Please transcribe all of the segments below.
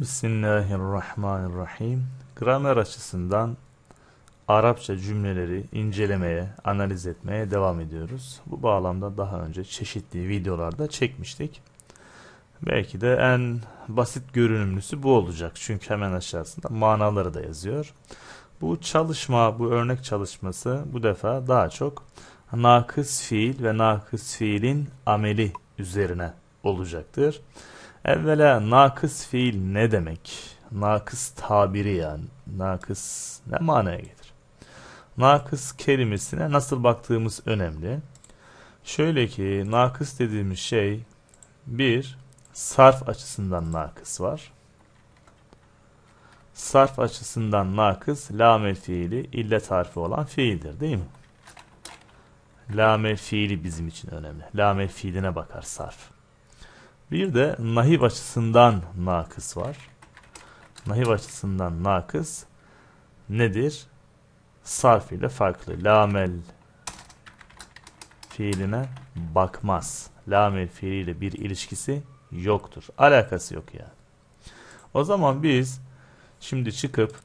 Bismillahirrahmanirrahim. Gramer açısından Arapça cümleleri incelemeye, analiz etmeye devam ediyoruz. Bu bağlamda daha önce çeşitli videolarda çekmiştik. Belki de en basit görünümlüsü bu olacak. Çünkü hemen aşağısında manaları da yazıyor. Bu çalışma, bu örnek çalışması bu defa daha çok nakıs fiil ve nakıs fiilin ameli üzerine olacaktır. Evvela nakıs fiil ne demek? Nakıs tabiri yani. Nakıs ne manaya gelir? Nakıs kelimesine nasıl baktığımız önemli. Şöyle ki nakıs dediğimiz şey bir sarf açısından nakıs var. Sarf açısından nakıs lamel fiili ille tarifi olan fiildir değil mi? Lamel fiili bizim için önemli. Lamel fiiline bakar sarf. Bir de nahiv açısından nakıs var. Nahiv açısından nakıs nedir? Sarf ile farklı. Lamel fiiline bakmaz. Lamel fiiliyle bir ilişkisi yoktur. Alakası yok yani. O zaman biz şimdi çıkıp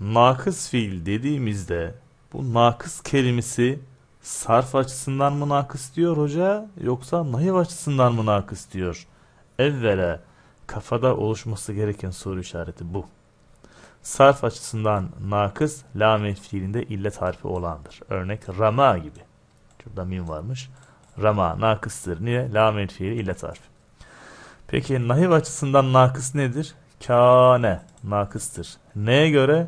nakıs fiil dediğimizde bu nakıs kelimesi sarf açısından mı nakıs diyor hoca yoksa nahiv açısından mı nakıs diyor? Evvela kafada oluşması gereken soru işareti bu. Sarf açısından nakıs lamet fiilinde illet harfi olandır. Örnek rama gibi. Şurada min varmış. Rama nakıstır. Niye? Lamet fiili illet harfi. Peki nahiv açısından nakıs nedir? Kâne nakıstır. Neye göre?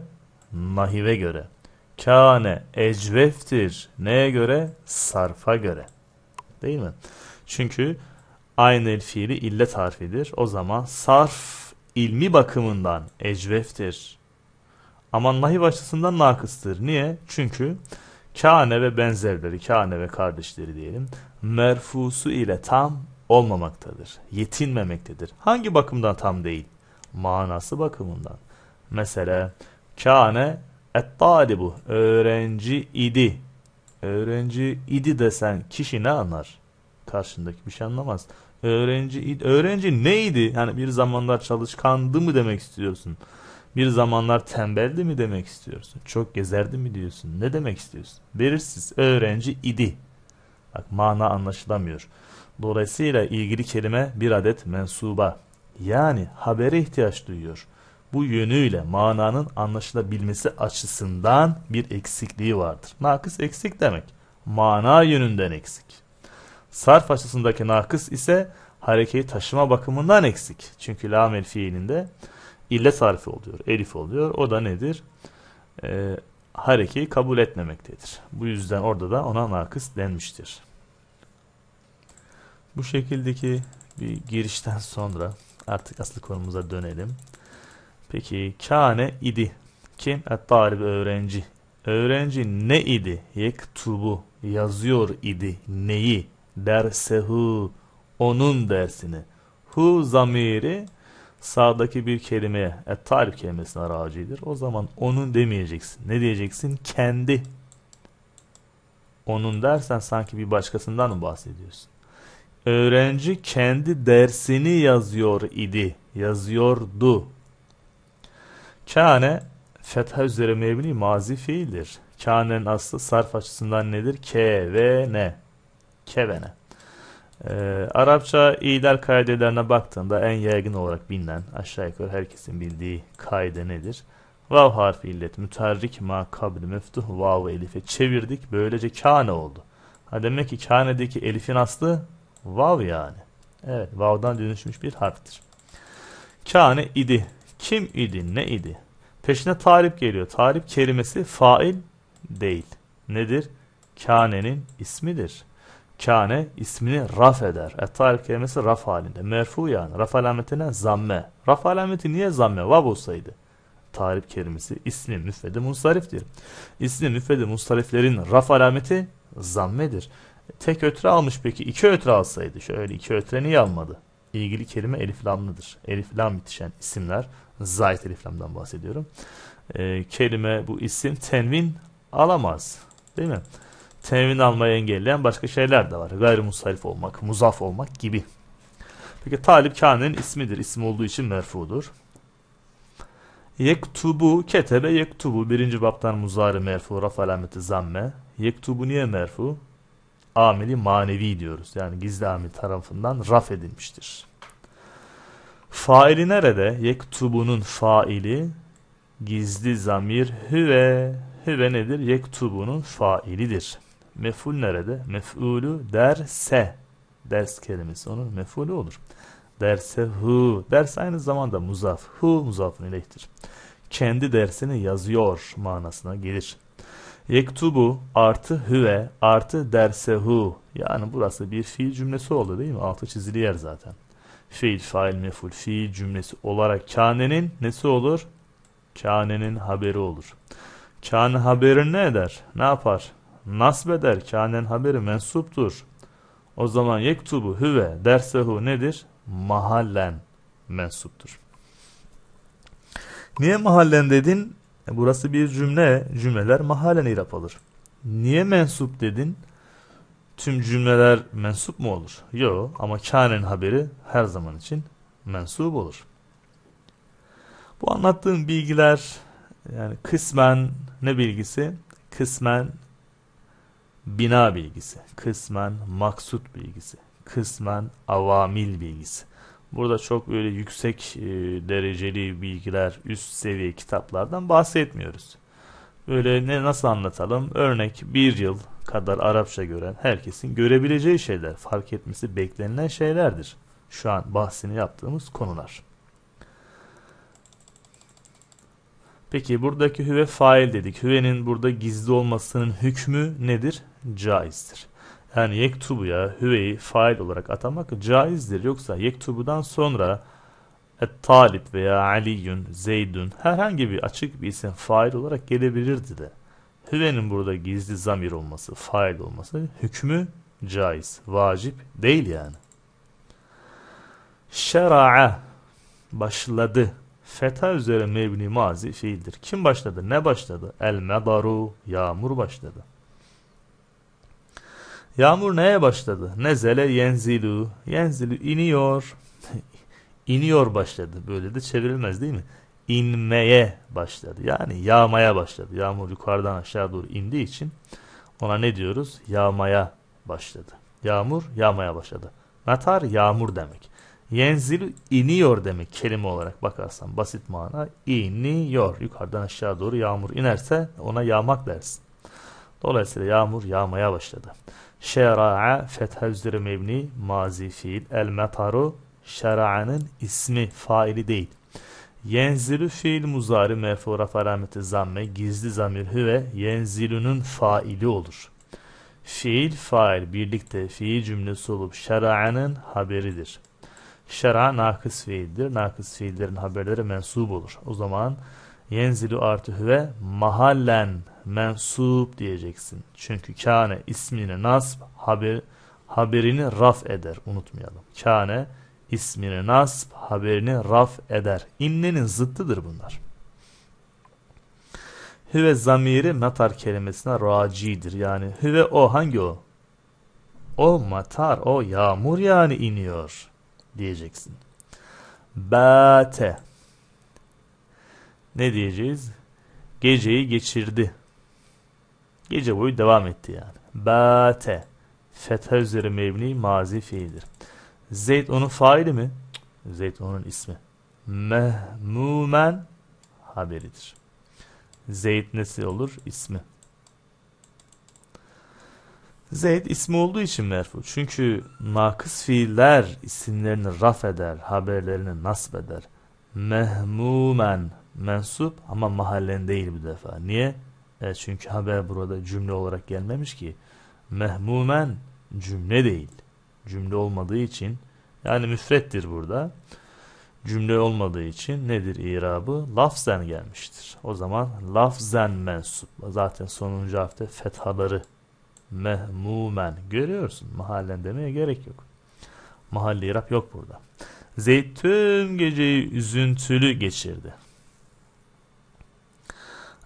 Nahive göre. Kâne ecveftir. Neye göre? Sarfa göre. Değil mi? Çünkü aynel fiili illet harfidir. O zaman sarf ilmi bakımından ecveftir. Ama nahiv açısından nakıstır. Niye? Çünkü kâne ve benzerleri, kâne ve kardeşleri diyelim, merfusu ile tam olmamaktadır. Yetinmemektedir. Hangi bakımdan tam değil? Manası bakımından. Mesela kâne Et-talibu öğrenci idi. Öğrenci idi desen kişi ne anlar? Karşındaki bir şey anlamaz. Öğrenci idi. Öğrenci neydi? Yani bir zamanlar çalışkandı mı demek istiyorsun? Bir zamanlar tembeldi mi demek istiyorsun? Çok gezerdi mi diyorsun? Ne demek istiyorsun? Belirsiz. Öğrenci idi. Bak mana anlaşılamıyor. Dolayısıyla ilgili kelime bir adet mensuba. Yani habere ihtiyaç duyuyor bu yönüyle mananın anlaşılabilmesi açısından bir eksikliği vardır. Nakıs eksik demek. Mana yönünden eksik. Sarf açısındaki nakıs ise harekeyi taşıma bakımından eksik. Çünkü lamel fiilinde ille harfi oluyor, elif oluyor. O da nedir? Ee, harekeyi kabul etmemektedir. Bu yüzden orada da ona nakıs denmiştir. Bu şekildeki bir girişten sonra artık asıl konumuza dönelim. Peki kâne idi. Kim? Ettalibi öğrenci. Öğrenci ne idi? Yektubu yazıyor idi. Neyi? Dersehu onun dersini. Hu zamiri sağdaki bir kelimeye ettarif kelimesine racidir. O zaman onun demeyeceksin. Ne diyeceksin? Kendi. Onun dersen sanki bir başkasından mı bahsediyorsun? Öğrenci kendi dersini yazıyor idi. Yazıyordu. Kâne fetha üzere mebni mazi fiildir. Kâne'nin aslı sarf açısından nedir? Ke ve ne. Kevene. E, Arapça idal kaidelerine baktığında en yaygın olarak bilinen aşağı yukarı herkesin bildiği kaide nedir? Vav harfi illet müterrik ma kabli müftuh vav elife çevirdik böylece kâne oldu. Ha demek ki kânedeki elifin aslı vav yani. Evet vav'dan dönüşmüş bir harftir. Kâne idi kim idi, ne idi? Peşine tarif geliyor. Tarif kelimesi fail değil. Nedir? Kane'nin ismidir. Kane ismini raf eder. Et tarif kelimesi raf halinde. Merfu yani. Raf alametine zamme. Raf alameti niye zamme? Vav olsaydı. Tarif kelimesi ismi müfredi munsariftir. İsmi müfredi munsariflerin raf alameti zammedir. Tek ötre almış peki. iki ötre alsaydı. Şöyle iki ötre niye almadı? İlgili kelime elif lamlıdır. Elif lam bitişen isimler Zayt eliflamdan bahsediyorum. E, kelime bu isim tenvin alamaz. Değil mi? Tenvin almayı engelleyen başka şeyler de var. Gayrimusarif olmak, muzaf olmak gibi. Peki Talip Kâne'nin ismidir. İsim olduğu için merfudur. Yektubu, ketebe yektubu. Birinci baptan muzari merfu, raf alameti zamme. Yektubu niye merfu? Amili manevi diyoruz. Yani gizli amil tarafından raf edilmiştir. Faili nerede? Yektubunun faili gizli zamir hüve. Hüve nedir? Yektubunun failidir. Meful nerede? Mef'ulu derse. Ders kelimesi onun mef'ulu olur. Derse hu. Ders aynı zamanda muzaf. Hu muzafın ileyhtir. Kendi dersini yazıyor manasına gelir. Yektubu artı hüve artı hu. Yani burası bir fiil cümlesi oldu değil mi? Altı çizili yer zaten fiil fail meful fiil cümlesi olarak kânenin nesi olur? Kânenin haberi olur. Kâne haberi ne eder? Ne yapar? Nasbeder. eder. haberi mensuptur. O zaman yektubu hüve dersehu nedir? Mahallen mensuptur. Niye mahallen dedin? E, burası bir cümle. Cümleler mahallen irap alır. Niye mensup dedin? tüm cümleler mensup mu olur? Yok ama kâne'nin haberi her zaman için mensup olur. Bu anlattığım bilgiler yani kısmen ne bilgisi? Kısmen bina bilgisi, kısmen maksut bilgisi, kısmen avamil bilgisi. Burada çok böyle yüksek e, dereceli bilgiler, üst seviye kitaplardan bahsetmiyoruz. Böyle ne nasıl anlatalım? Örnek bir yıl kadar Arapça gören herkesin görebileceği şeyler, fark etmesi beklenilen şeylerdir. Şu an bahsini yaptığımız konular. Peki buradaki hüve fail dedik. Hüvenin burada gizli olmasının hükmü nedir? Caizdir. Yani yektubuya hüveyi fail olarak atamak caizdir. Yoksa yektubudan sonra et talip veya aliyun, zeydun herhangi bir açık bir isim fail olarak gelebilirdi de hüvenin burada gizli zamir olması, fail olması hükmü caiz, vacip değil yani. Şera'a başladı. Feta üzere mebni mazi fiildir. Kim başladı? Ne başladı? El medaru yağmur başladı. Yağmur neye başladı? Nezele yenzilu. Yenzilu iniyor. iniyor başladı. Böyle de çevrilmez değil mi? inmeye başladı. Yani yağmaya başladı. Yağmur yukarıdan aşağı doğru indiği için ona ne diyoruz? Yağmaya başladı. Yağmur yağmaya başladı. Natar yağmur demek. Yenzil iniyor demek kelime olarak bakarsan basit mana iniyor. Yukarıdan aşağı doğru yağmur inerse ona yağmak dersin. Dolayısıyla yağmur yağmaya başladı. Şera'a fetha üzeri mebni mazi fiil. El metaru şera'anın ismi faili değil. Yenzilü fiil muzari merfura alameti zamme gizli zamir hüve yenzilünün faili olur. Fiil fail birlikte fiil cümlesi olup şera'nın haberidir. Şera nakıs fiildir. Nakıs fiillerin haberleri mensup olur. O zaman yenzilü artı hüve mahallen mensup diyeceksin. Çünkü kâne ismini nasb haber, haberini raf eder. Unutmayalım. Kâne ismini nasb, haberini raf eder. İnnenin zıttıdır bunlar. Hüve zamiri matar kelimesine racidir. Yani hüve o hangi o? O matar, o yağmur yani iniyor diyeceksin. Bate. Ne diyeceğiz? Geceyi geçirdi. Gece boyu devam etti yani. Bate. Fetha üzeri mebni mazi fiildir. Zeyd onun faili mi? Zeyd onun ismi. Mehmumen haberidir. Zeyd nesi olur? İsmi. Zeyd ismi olduğu için merfu. Çünkü nakıs fiiller isimlerini raf eder, haberlerini nasb eder. Mehmumen mensup ama mahallen değil bu defa. Niye? E çünkü haber burada cümle olarak gelmemiş ki. Mehmumen cümle değil cümle olmadığı için yani müfrettir burada. Cümle olmadığı için nedir irabı? Lafzen gelmiştir. O zaman lafzen mensup. Zaten sonuncu hafta fethaları mehmumen görüyorsun. Mahallen demeye gerek yok. Mahalli irab yok burada. Zeyd tüm geceyi üzüntülü geçirdi.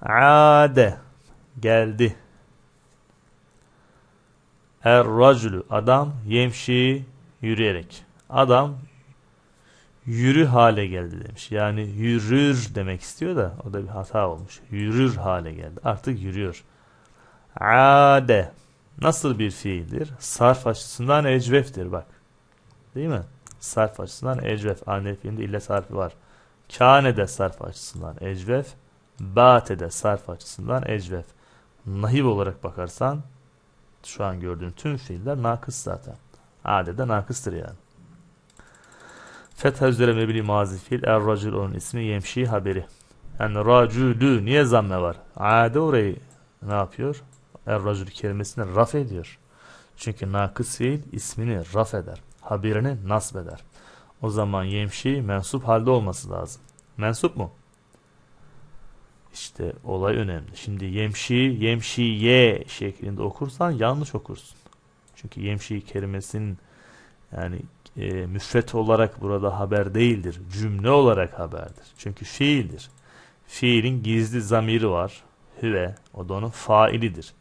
Ade geldi. Er racülü adam yemşi yürüyerek. Adam yürü hale geldi demiş. Yani yürür demek istiyor da o da bir hata olmuş. Yürür hale geldi. Artık yürüyor. Ade nasıl bir fiildir? Sarf açısından ecveftir bak. Değil mi? Sarf açısından ecvef. Anne fiilinde ille sarfı var. Kâne de sarf açısından ecvef. Bate de sarf açısından ecvef. Nahib olarak bakarsan şu an gördüğün tüm fiiller nakıs zaten. Adede nakıstır yani. Fetha üzere mebili mazi fiil. Er racül onun ismi yemşi haberi. Yani racülü niye zamme var? Ade orayı ne yapıyor? Er racül kelimesini raf ediyor. Çünkü nakıs fiil ismini raf eder. Haberini nasb O zaman yemşi mensup halde olması lazım. Mensup mu? İşte olay önemli. Şimdi yemşi, yemşiye şeklinde okursan yanlış okursun. Çünkü yemşi kelimesinin yani e, müfret olarak burada haber değildir. Cümle olarak haberdir. Çünkü fiildir. Fiilin gizli zamiri var. Hüve. O da onun failidir.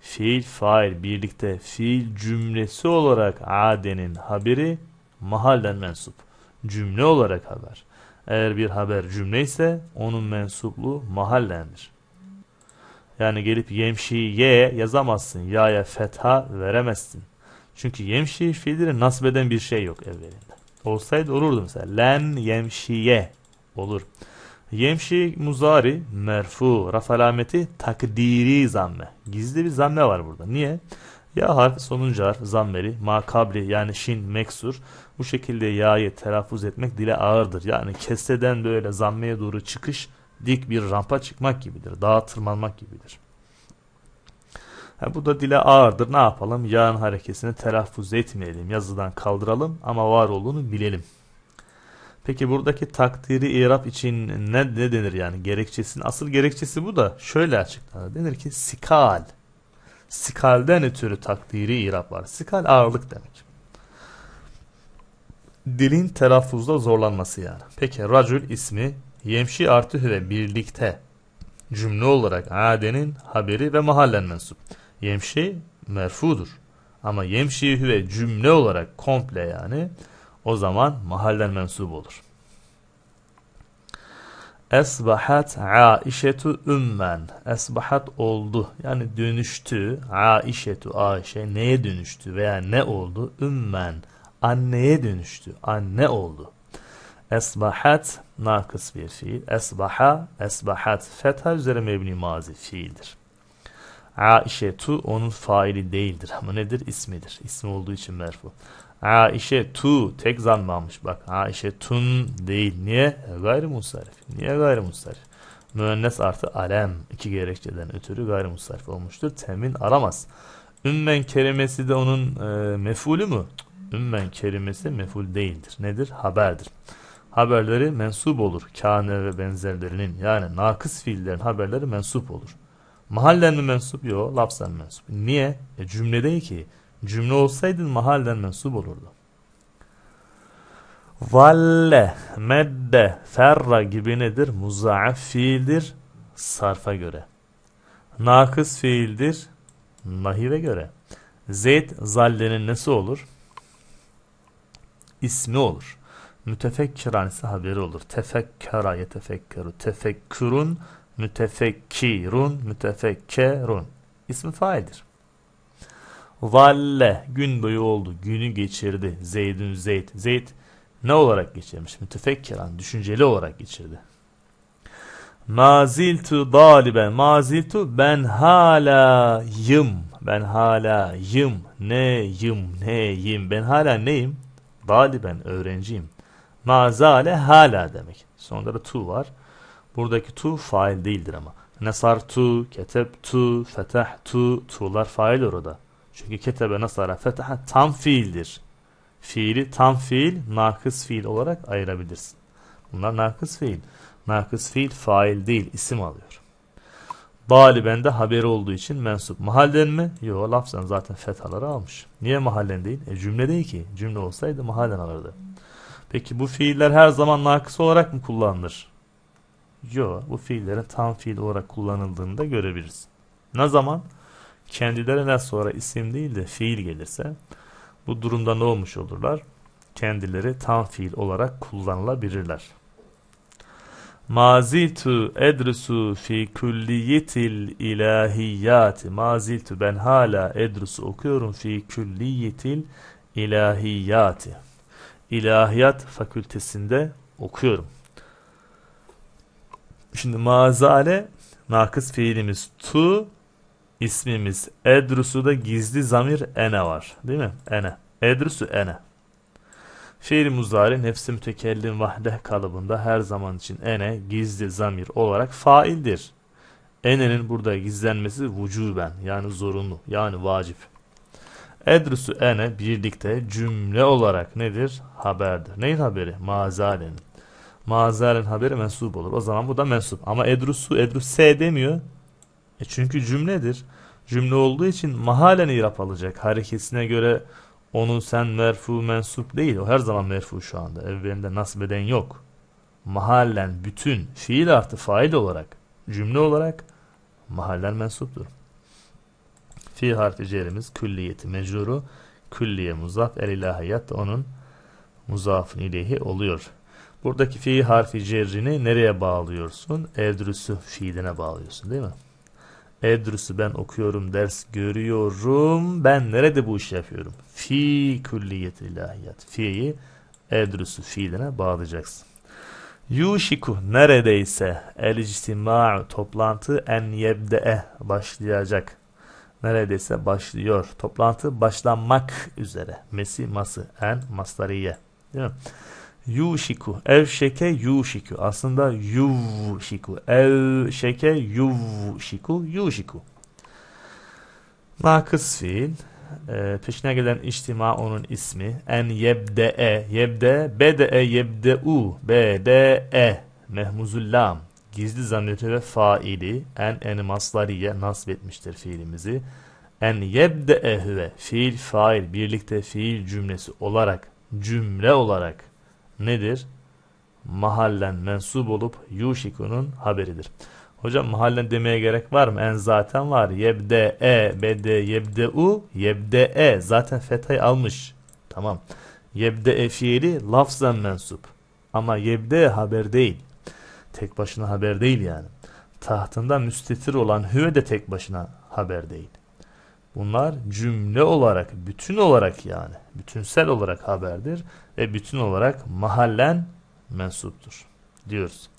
Fiil, fail birlikte fiil cümlesi olarak adenin haberi mahallen mensup. Cümle olarak haber. Eğer bir haber cümle ise onun mensuplu mahallendir. Yani gelip yemşiyi yemşiye yazamazsın. Ya'ya fetha veremezsin. Çünkü yemşi fiilleri nasbeden bir şey yok evvelinde. Olsaydı olurdu mesela. Len yemşiye olur. Yemşi muzari merfu. Raf alameti takdiri zamme. Gizli bir zamme var burada. Niye? Ya harfi sonuncu harf zammeri, makabli yani şin, meksur. Bu şekilde ya'yı telaffuz etmek dile ağırdır. Yani keseden böyle zammeye doğru çıkış dik bir rampa çıkmak gibidir. Dağa tırmanmak gibidir. Yani bu da dile ağırdır. Ne yapalım? Yağın harekesini telaffuz etmeyelim. Yazıdan kaldıralım ama var olduğunu bilelim. Peki buradaki takdiri irap için ne, ne denir yani? Gerekçesinin asıl gerekçesi bu da şöyle açıklanır. Denir ki sikal sikalden ötürü takdiri irab var. Sikal ağırlık demek. Dilin telaffuzda zorlanması yani. Peki racül ismi yemşi artı ve birlikte cümle olarak adenin haberi ve mahallen mensup. Yemşi merfudur. Ama yemşi hüve cümle olarak komple yani o zaman mahallen mensup olur. Esbahat Aişetu ümmen. Esbahat oldu. Yani dönüştü. Aişetu Aişe neye dönüştü veya ne oldu? Ümmen. Anneye dönüştü. Anne oldu. Esbahat nakıs bir fiil. Esbaha, esbahat fetha üzere mebni mazi fiildir. Aişetu onun faili değildir ama nedir? İsmidir. İsmi olduğu için merfu. Aişe tu tek zanlanmış bak. Aişe tun değil. Niye? Gayrimusarif. Niye gayrimusarif? Müennes artı alem iki gerekçeden ötürü gayrimusarif olmuştur. Temin aramaz. Ümmen kelimesi de onun e, mefulü mü? Ümmen kelimesi meful değildir. Nedir? Haberdir. Haberleri mensup olur. Kâne ve benzerlerinin yani nakıs fiillerin haberleri mensup olur. Mahallen mi mensup? Yok. Lapsen mensup. Niye? E, cümlede ki Cümle olsaydı mahallen mensup olurdu. Valle, medde, ferra gibi nedir? Muzaaf fiildir sarfa göre. Nakıs fiildir nahive göre. Zeyd zallenin nesi olur? İsmi olur. Mütefekkiran ise haberi olur. Tefekkara yetefekkeru. Tefekkürun, mütefekkirun, mütefekkerun. İsmi faildir. Valle gün boyu oldu. Günü geçirdi. Zeydün Zeyd. Zeyd ne olarak geçirmiş? Mütefekkiran, düşünceli olarak geçirdi. Maziltu daliben. Maziltu ben hala yım. Ben hala yım. ne yım ne yım Ben hala neyim? Daliben, öğrenciyim. Mazale hala demek. Sonunda da tu var. Buradaki tu fail değildir ama. Nesartu, ketebtu, tu tu'lar fail orada. Çünkü ketebe nasara fetaha tam fiildir. Fiili tam fiil, nakıs fiil olarak ayırabilirsin. Bunlar nakıs fiil. Nakıs fiil fail değil, isim alıyor. Galiben de haberi olduğu için mensup. Mahallen mi? Yo lafzen zaten fethaları almış. Niye mahallen değil? E, cümle değil ki. Cümle olsaydı mahallen alırdı. Peki bu fiiller her zaman nakıs olarak mı kullanılır? Yo bu fiillerin tam fiil olarak kullanıldığını da görebiliriz. Ne zaman? Ne zaman? kendilerine sonra isim değil de fiil gelirse bu durumda ne olmuş olurlar? Kendileri tam fiil olarak kullanılabilirler. Maziltu edrusu fi külliyetil ilahiyyati. Maziltu ben hala edrusu okuyorum fi kulliyetil ilahiyyati. İlahiyat fakültesinde okuyorum. Şimdi mazale nakıs fiilimiz tu ismimiz. Edrusu da gizli zamir ene var. Değil mi? Ene. Edrusu ene. Şehir muzari nefsi mütekellim vahde kalıbında her zaman için ene gizli zamir olarak faildir. Ene'nin burada gizlenmesi vücuben yani zorunlu yani vacip. Edrusu ene birlikte cümle olarak nedir? Haberdir. Neyin haberi? Mazalenin. Mazalenin haberi mensup olur. O zaman bu da mensup. Ama edrusu edrus S demiyor. E çünkü cümledir. Cümle olduğu için mahalen irap alacak. Hareketine göre onun sen merfu mensup değil. O her zaman merfu şu anda. Evvelinde nasbeden yok. Mahallen bütün fiil artı fail olarak cümle olarak mahallen mensuptur. Fiil harfi cerimiz külliyeti mecuru külliye muzaf el ilahiyat onun muzafın ileyhi oluyor. Buradaki fiil harfi cerrini nereye bağlıyorsun? Evdrüsü fiiline bağlıyorsun değil mi? Edrusu ben okuyorum, ders görüyorum. Ben nerede bu işi yapıyorum? Fi külliyet ilahiyat. Fi'yi Edrusu fiiline bağlayacaksın. Yuşiku neredeyse el ictima'u toplantı en yebde'e başlayacak. Neredeyse başlıyor. Toplantı başlanmak üzere. ması en, mastariye. Değil mi? Yuşiku. Evşeke yuşiku. Aslında yuvşiku. Evşeke yuvşiku. Yuşiku. Nakıs fiil. Ee, peşine gelen içtima onun ismi. En yebde'e. Yebde. Bede'e yebde'u. Bede'e. Mehmuzullam. Gizli zamiri ve faili. En eni maslariye nasbetmiştir fiilimizi. En yebde'e hüve. Fiil fail. Birlikte fiil cümlesi olarak. Cümle olarak nedir? Mahallen mensup olup yuşikunun haberidir. Hocam mahallen demeye gerek var mı? En zaten var. Yebde e, bede yebde u, yebde e. Zaten fetayı almış. Tamam. Yebde e fiili lafzen mensup. Ama yebde haber değil. Tek başına haber değil yani. Tahtında müstetir olan hüve de tek başına haber değil. Bunlar cümle olarak, bütün olarak yani, bütünsel olarak haberdir ve bütün olarak mahallen mensuptur diyoruz.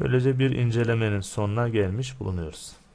Böylece bir incelemenin sonuna gelmiş bulunuyoruz.